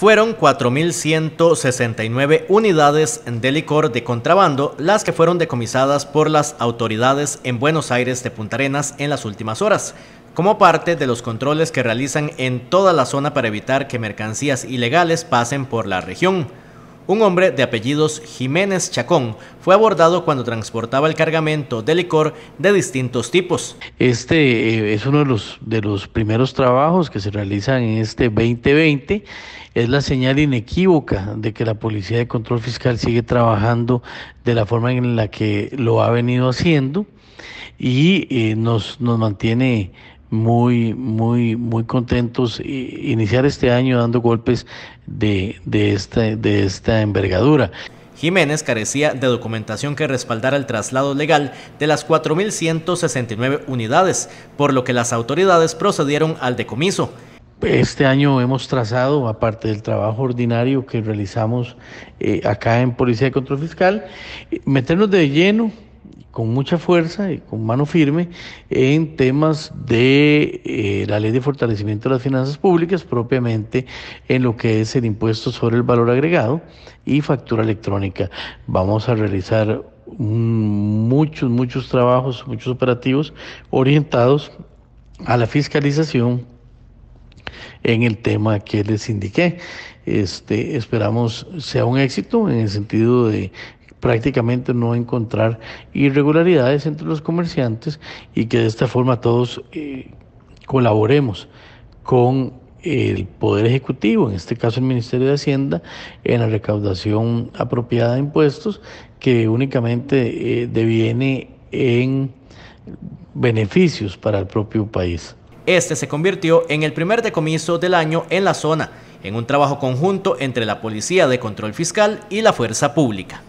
Fueron 4.169 unidades de licor de contrabando las que fueron decomisadas por las autoridades en Buenos Aires de Punta Arenas en las últimas horas, como parte de los controles que realizan en toda la zona para evitar que mercancías ilegales pasen por la región. Un hombre de apellidos Jiménez Chacón fue abordado cuando transportaba el cargamento de licor de distintos tipos. Este eh, es uno de los, de los primeros trabajos que se realizan en este 2020. Es la señal inequívoca de que la Policía de Control Fiscal sigue trabajando de la forma en la que lo ha venido haciendo y eh, nos, nos mantiene muy, muy, muy contentos iniciar este año dando golpes de, de, esta, de esta envergadura. Jiménez carecía de documentación que respaldara el traslado legal de las 4.169 unidades, por lo que las autoridades procedieron al decomiso. Este año hemos trazado, aparte del trabajo ordinario que realizamos eh, acá en Policía de Control Fiscal, meternos de lleno con mucha fuerza y con mano firme en temas de eh, la ley de fortalecimiento de las finanzas públicas, propiamente en lo que es el impuesto sobre el valor agregado y factura electrónica. Vamos a realizar muchos, muchos trabajos, muchos operativos orientados a la fiscalización en el tema que les indiqué. Este, esperamos sea un éxito en el sentido de prácticamente no encontrar irregularidades entre los comerciantes y que de esta forma todos eh, colaboremos con el Poder Ejecutivo, en este caso el Ministerio de Hacienda, en la recaudación apropiada de impuestos que únicamente eh, deviene en beneficios para el propio país. Este se convirtió en el primer decomiso del año en la zona, en un trabajo conjunto entre la Policía de Control Fiscal y la Fuerza Pública.